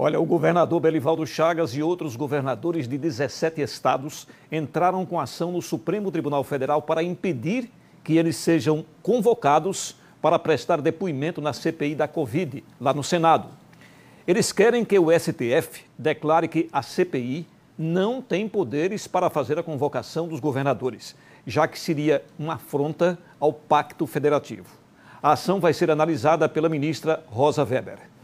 Olha, o governador Belivaldo Chagas e outros governadores de 17 estados entraram com ação no Supremo Tribunal Federal para impedir que eles sejam convocados para prestar depoimento na CPI da Covid, lá no Senado. Eles querem que o STF declare que a CPI não tem poderes para fazer a convocação dos governadores, já que seria uma afronta ao Pacto Federativo. A ação vai ser analisada pela ministra Rosa Weber.